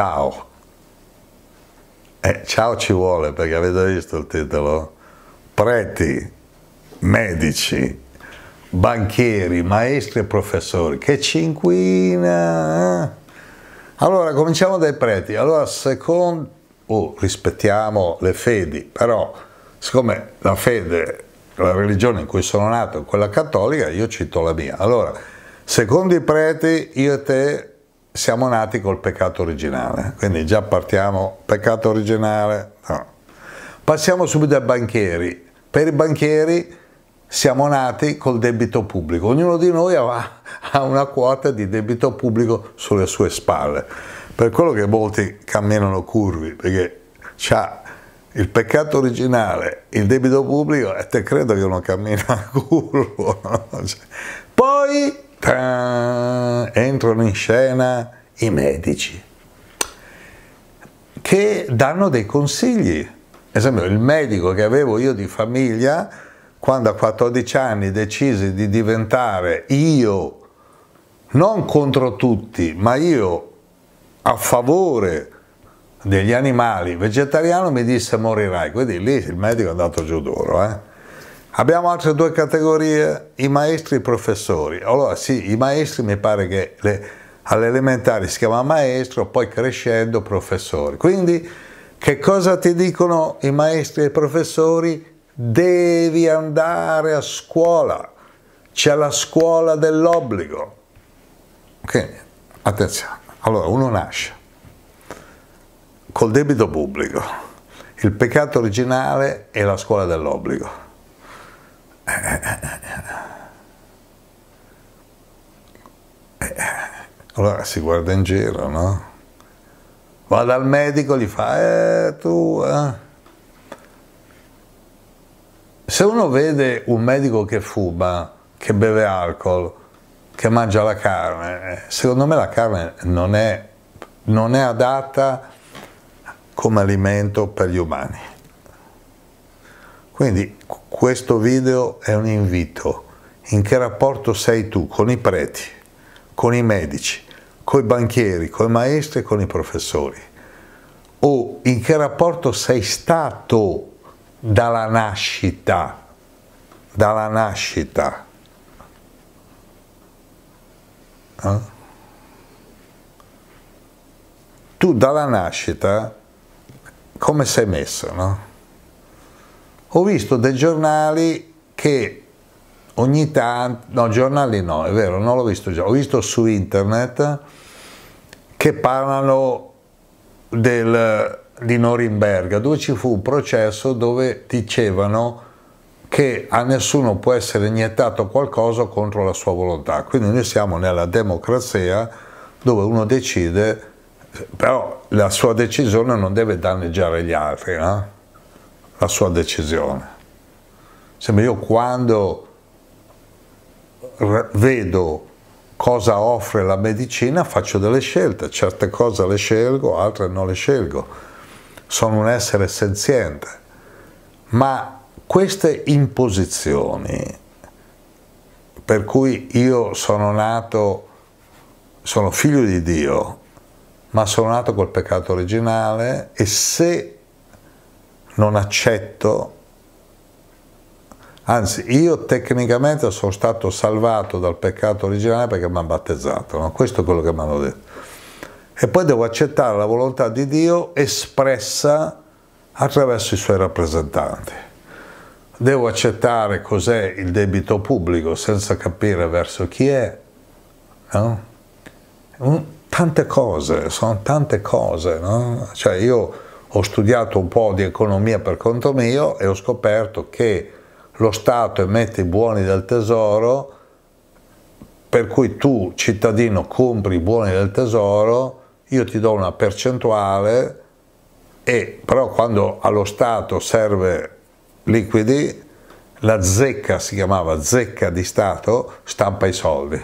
Ciao. Eh, ciao ci vuole perché avete visto il titolo? Preti, medici, banchieri, maestri e professori, che ci inquina. Eh? Allora, cominciamo dai preti. Allora, secondo... Oh, rispettiamo le fedi, però siccome la fede, la religione in cui sono nato, quella cattolica, io cito la mia. Allora, secondo i preti, io e te siamo nati col peccato originale, quindi già partiamo, peccato originale. No. Passiamo subito ai banchieri. Per i banchieri siamo nati col debito pubblico, ognuno di noi ha una quota di debito pubblico sulle sue spalle. Per quello che molti camminano curvi, perché c'ha il peccato originale, il debito pubblico, e te credo che uno cammina curvo. Cioè, poi ta, entrano in scena i medici che danno dei consigli. Ad esempio, il medico che avevo io di famiglia, quando a 14 anni decisi di diventare io, non contro tutti, ma io a favore degli animali vegetariano mi disse morirai, quindi lì il medico è andato giù duro. Eh? Abbiamo altre due categorie, i maestri e i professori. Allora sì, i maestri mi pare che all'elementare si chiama maestro, poi crescendo professori. Quindi che cosa ti dicono i maestri e i professori? Devi andare a scuola, c'è la scuola dell'obbligo. Ok, attenzione, allora uno nasce col debito pubblico, il peccato originale è la scuola dell'obbligo allora si guarda in giro, no? Va dal medico, gli fa, eh, tu... Eh. Se uno vede un medico che fuma, che beve alcol, che mangia la carne, eh, secondo me la carne non è, non è adatta come alimento per gli umani. Quindi questo video è un invito. In che rapporto sei tu con i preti, con i medici, con i banchieri, con i maestri e con i professori? O in che rapporto sei stato dalla nascita? Dalla nascita. Eh? Tu dalla nascita come sei messo, no? ho visto dei giornali che ogni tanto, no giornali no, è vero, non l'ho visto già, ho visto su internet che parlano del, di Norimberga, dove ci fu un processo dove dicevano che a nessuno può essere iniettato qualcosa contro la sua volontà. Quindi noi siamo nella democrazia dove uno decide, però la sua decisione non deve danneggiare gli altri. No? Eh? la sua decisione. Sembra io quando vedo cosa offre la medicina faccio delle scelte, certe cose le scelgo, altre non le scelgo. Sono un essere senziente, ma queste imposizioni per cui io sono nato, sono figlio di Dio, ma sono nato col peccato originale e se non accetto, anzi io tecnicamente sono stato salvato dal peccato originale perché mi hanno battezzato, no? questo è quello che mi hanno detto. E poi devo accettare la volontà di Dio espressa attraverso i suoi rappresentanti. Devo accettare cos'è il debito pubblico senza capire verso chi è. No? Mm, tante cose, sono tante cose. No? Cioè io ho studiato un po' di economia per conto mio e ho scoperto che lo Stato emette i buoni del tesoro, per cui tu cittadino compri i buoni del tesoro, io ti do una percentuale, e, però quando allo Stato serve liquidi, la zecca si chiamava zecca di Stato, stampa i soldi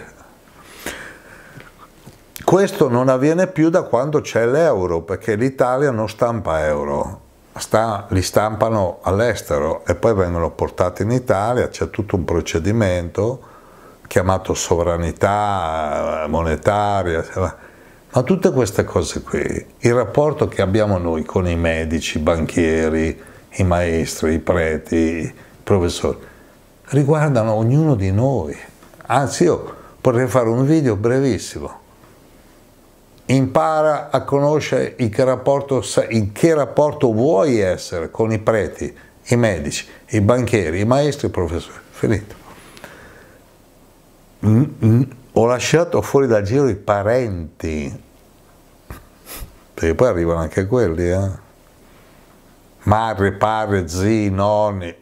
questo non avviene più da quando c'è l'euro, perché l'Italia non stampa euro, sta, li stampano all'estero e poi vengono portati in Italia, c'è tutto un procedimento chiamato sovranità monetaria, ma tutte queste cose qui, il rapporto che abbiamo noi con i medici, i banchieri, i maestri, i preti, i professori, riguardano ognuno di noi. Anzi, io potrei fare un video brevissimo impara a conoscere in che, rapporto, in che rapporto vuoi essere con i preti, i medici, i banchieri, i maestri, i professori. Finito. Mm, mm. Ho lasciato fuori dal giro i parenti, perché poi arrivano anche quelli, eh? madre, padre, zii, nonni.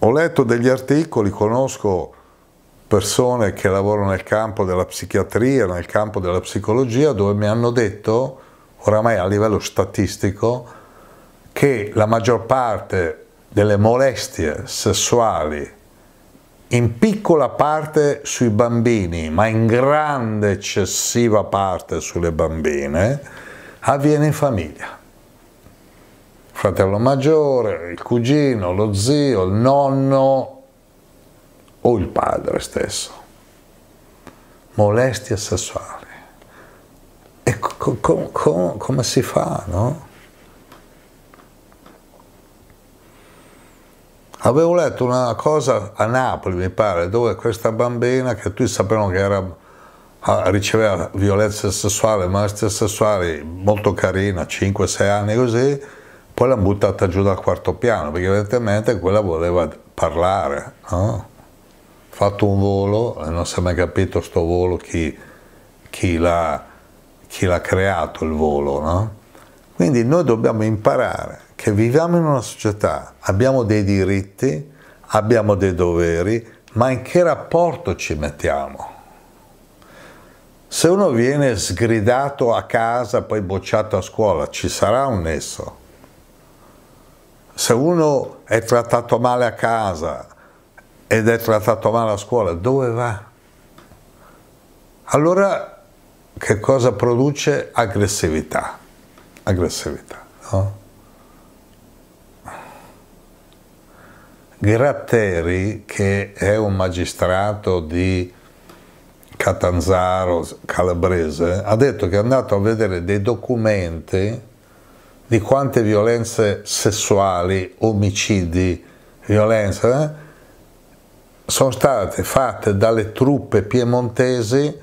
Ho letto degli articoli, conosco persone che lavorano nel campo della psichiatria, nel campo della psicologia, dove mi hanno detto, oramai a livello statistico, che la maggior parte delle molestie sessuali in piccola parte sui bambini, ma in grande eccessiva parte sulle bambine, avviene in famiglia. Il fratello maggiore, il cugino, lo zio, il nonno, o il padre stesso. Molestia sessuale. E co- co- co- come si fa, no? Avevo letto una cosa a Napoli, mi pare, dove questa bambina, che tutti sapevano che era, ah, riceveva violenza sessuale, molestie sessuali, molto carina, 5-6 anni così, poi l'hanno buttata giù dal quarto piano, perché evidentemente quella voleva parlare, no? fatto un volo, eh, non si è mai capito sto volo chi, chi l'ha, creato il volo, no? Quindi noi dobbiamo imparare che viviamo in una società, abbiamo dei diritti, abbiamo dei doveri, ma in che rapporto ci mettiamo? Se uno viene sgridato a casa, poi bocciato a scuola, ci sarà un nesso. Se uno è trattato male a casa, ed è trattato male a scuola, dove va? Allora che cosa produce? Aggressività. Aggressività. No? Gratteri, che è un magistrato di Catanzaro calabrese, ha detto che è andato a vedere dei documenti di quante violenze sessuali, omicidi, violenze, eh? sono state fatte dalle truppe piemontesi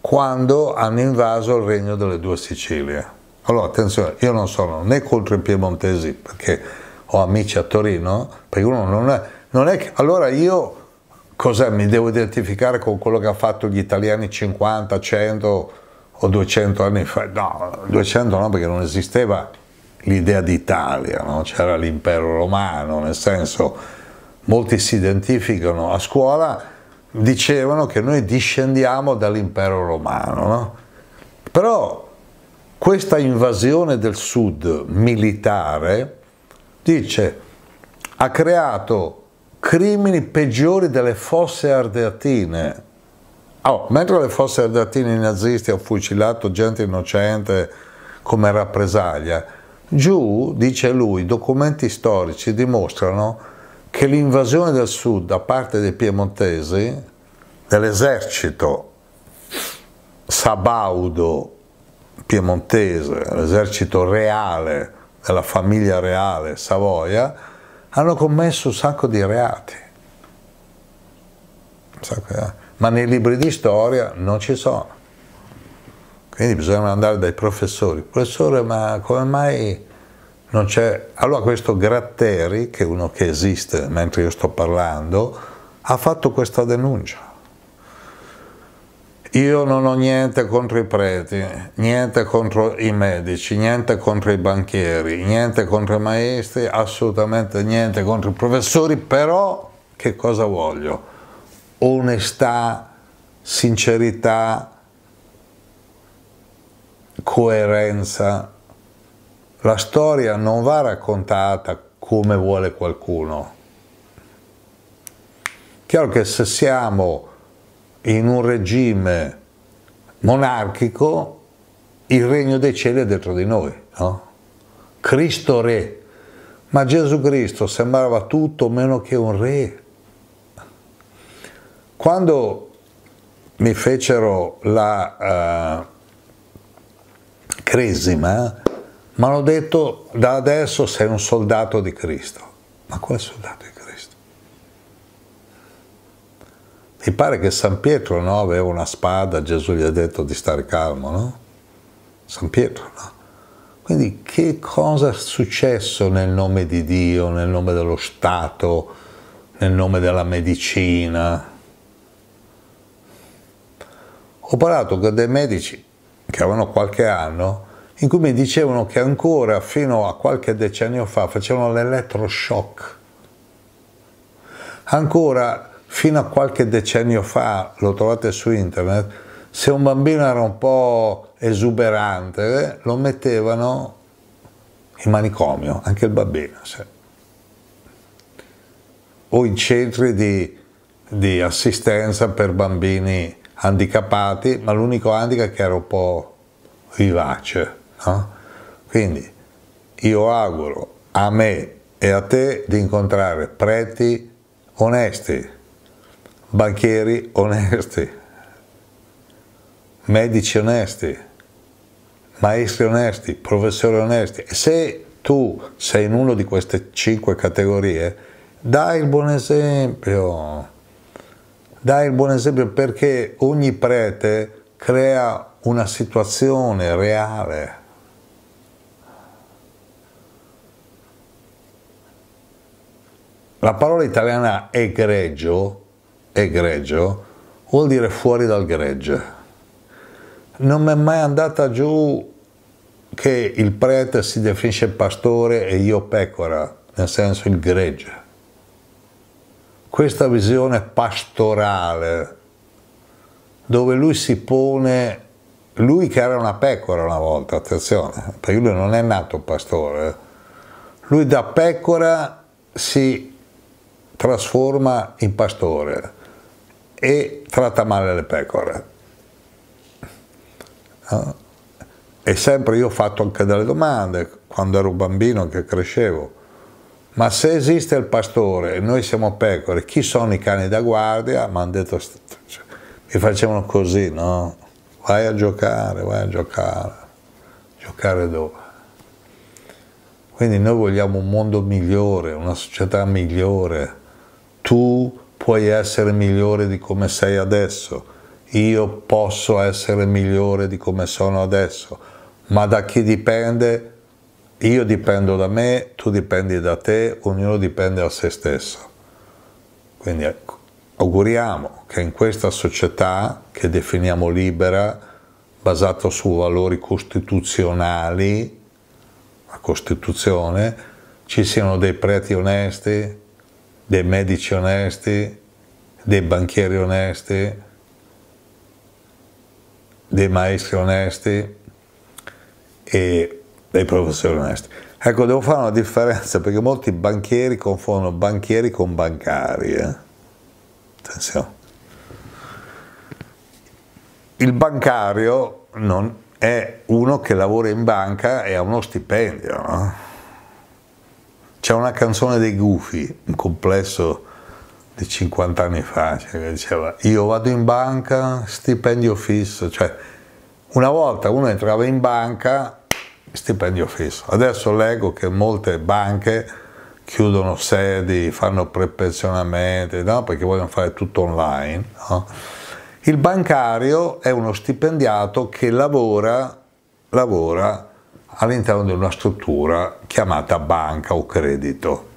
quando hanno invaso il regno delle due Sicilie. Allora, attenzione, io non sono né contro i piemontesi perché ho amici a Torino, perché uno non è, non è che, allora io cos'è, mi devo identificare con quello che hanno fatto gli italiani 50, 100 o 200 anni fa? No, 200 no, perché non esisteva l'idea d'Italia, no? c'era l'impero romano, nel senso molti si identificano a scuola, dicevano che noi discendiamo dall'impero romano. No? Però questa invasione del sud militare, dice, ha creato crimini peggiori delle fosse ardeatine. Oh, mentre le fosse ardeatine i nazisti hanno fucilato gente innocente come rappresaglia, giù, dice lui, documenti storici dimostrano che l'invasione del sud da parte dei piemontesi, dell'esercito sabaudo piemontese, l'esercito reale della famiglia reale Savoia, hanno commesso un sacco di reati. Ma nei libri di storia non ci sono. Quindi bisogna andare dai professori. Professore, ma come mai allora questo Gratteri, che è uno che esiste mentre io sto parlando, ha fatto questa denuncia. Io non ho niente contro i preti, niente contro i medici, niente contro i banchieri, niente contro i maestri, assolutamente niente contro i professori, però che cosa voglio? Onestà, sincerità, coerenza, la storia non va raccontata come vuole qualcuno. Chiaro che se siamo in un regime monarchico, il regno dei cieli è dentro di noi, no? Cristo re, ma Gesù Cristo sembrava tutto meno che un re. Quando mi fecero la uh, cresima, mi hanno detto da adesso sei un soldato di Cristo. Ma quale soldato di Cristo? Mi pare che San Pietro no, aveva una spada, Gesù gli ha detto di stare calmo, no? San Pietro, no? Quindi che cosa è successo nel nome di Dio, nel nome dello Stato, nel nome della medicina? Ho parlato con dei medici che avevano qualche anno in cui mi dicevano che ancora fino a qualche decennio fa facevano l'elettroshock. Ancora fino a qualche decennio fa, lo trovate su internet, se un bambino era un po' esuberante, lo mettevano in manicomio, anche il bambino. Se. O in centri di, di assistenza per bambini handicappati, ma l'unico handicap che era un po' vivace. No? Quindi io auguro a me e a te di incontrare preti onesti, banchieri onesti, medici onesti, maestri onesti, professori onesti. E se tu sei in una di queste cinque categorie, dai il buon esempio. Dai il buon esempio perché ogni prete crea una situazione reale La parola italiana egregio, egregio vuol dire fuori dal gregge. Non mi è mai andata giù che il prete si definisce pastore e io pecora, nel senso il gregge. Questa visione pastorale, dove lui si pone, lui che era una pecora una volta, attenzione, perché lui non è nato pastore, eh. lui da pecora si trasforma in pastore e tratta male le pecore. E sempre io ho fatto anche delle domande quando ero bambino che crescevo. Ma se esiste il pastore e noi siamo pecore, chi sono i cani da guardia? Mi hanno detto, cioè, mi facevano così, no? Vai a giocare, vai a giocare. Giocare dove? Quindi noi vogliamo un mondo migliore, una società migliore tu puoi essere migliore di come sei adesso, io posso essere migliore di come sono adesso, ma da chi dipende? Io dipendo da me, tu dipendi da te, ognuno dipende da se stesso. Quindi ecco, auguriamo che in questa società che definiamo libera, basata su valori costituzionali, la Costituzione, ci siano dei preti onesti, dei medici onesti, dei banchieri onesti, dei maestri onesti e dei professori onesti. Ecco, devo fare una differenza perché molti banchieri confondono banchieri con bancari. Eh? Attenzione. Il bancario non è uno che lavora in banca e ha uno stipendio, no? C'è una canzone dei Gufi, un complesso di 50 anni fa, cioè, che diceva io vado in banca, stipendio fisso, cioè una volta uno entrava in banca, stipendio fisso. Adesso leggo che molte banche chiudono sedi, fanno prepensionamenti, no? perché vogliono fare tutto online. No? Il bancario è uno stipendiato che lavora, lavora all'interno di una struttura chiamata banca o credito.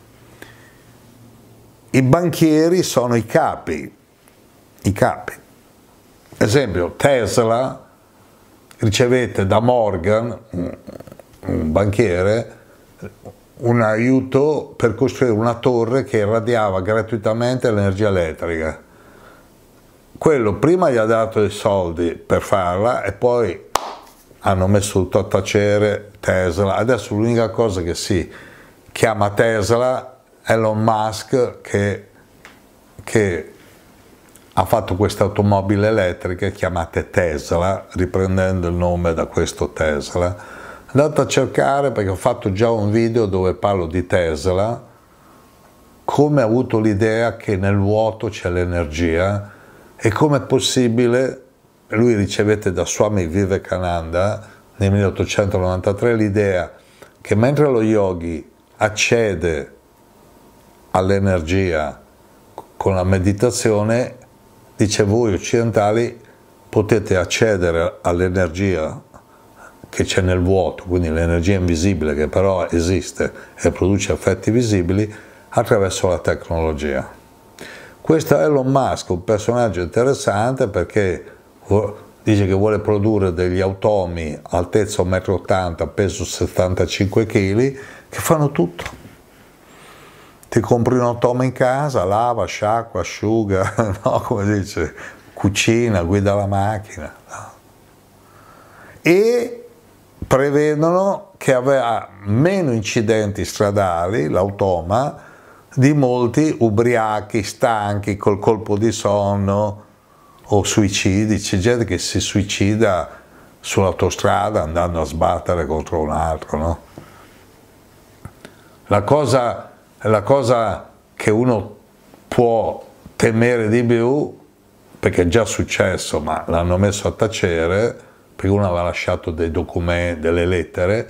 I banchieri sono i capi, i capi. Esempio, Tesla ricevette da Morgan, un banchiere, un aiuto per costruire una torre che irradiava gratuitamente l'energia elettrica. Quello prima gli ha dato i soldi per farla e poi hanno messo tutto a tacere Tesla. Adesso l'unica cosa che si chiama Tesla è Elon Musk che, che ha fatto queste automobili elettriche chiamate Tesla, riprendendo il nome da questo Tesla. Andate a cercare perché ho fatto già un video dove parlo di Tesla, come ha avuto l'idea che nel vuoto c'è l'energia e come è possibile, lui ricevette da Swami Vivekananda, nel 1893 l'idea che mentre lo yogi accede all'energia con la meditazione, dice voi occidentali potete accedere all'energia che c'è nel vuoto, quindi l'energia invisibile che però esiste e produce effetti visibili attraverso la tecnologia. Questo è Elon Musk, un personaggio interessante perché oh, dice che vuole produrre degli automi altezza 1,80 m, peso 75 kg, che fanno tutto. Ti compri un automo in casa, lava, sciacqua, asciuga, no, come dice, cucina, guida la macchina. No? E prevedono che avrà meno incidenti stradali l'automa di molti ubriachi, stanchi, col colpo di sonno, o suicidi, c'è gente che si suicida sull'autostrada andando a sbattere contro un altro, no? La cosa, la cosa che uno può temere di più, perché è già successo, ma l'hanno messo a tacere, perché uno aveva lasciato dei documenti, delle lettere,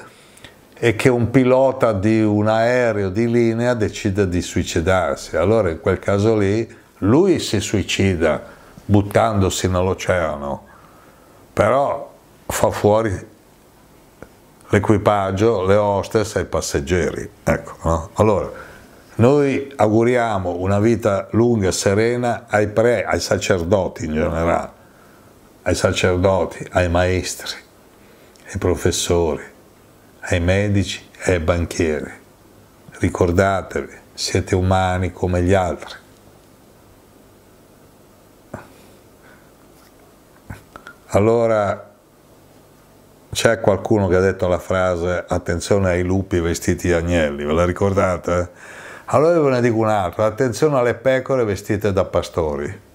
è che un pilota di un aereo di linea decida di suicidarsi. Allora in quel caso lì lui si suicida, buttandosi nell'oceano, però fa fuori l'equipaggio, le hostess e i passeggeri. Ecco, no? Allora, noi auguriamo una vita lunga e serena ai pre, ai sacerdoti in generale, ai sacerdoti, ai maestri, ai professori, ai medici e ai banchieri. Ricordatevi, siete umani come gli altri. Allora c'è qualcuno che ha detto la frase attenzione ai lupi vestiti di agnelli, ve la ricordate? Allora ve ne dico un'altra, attenzione alle pecore vestite da pastori.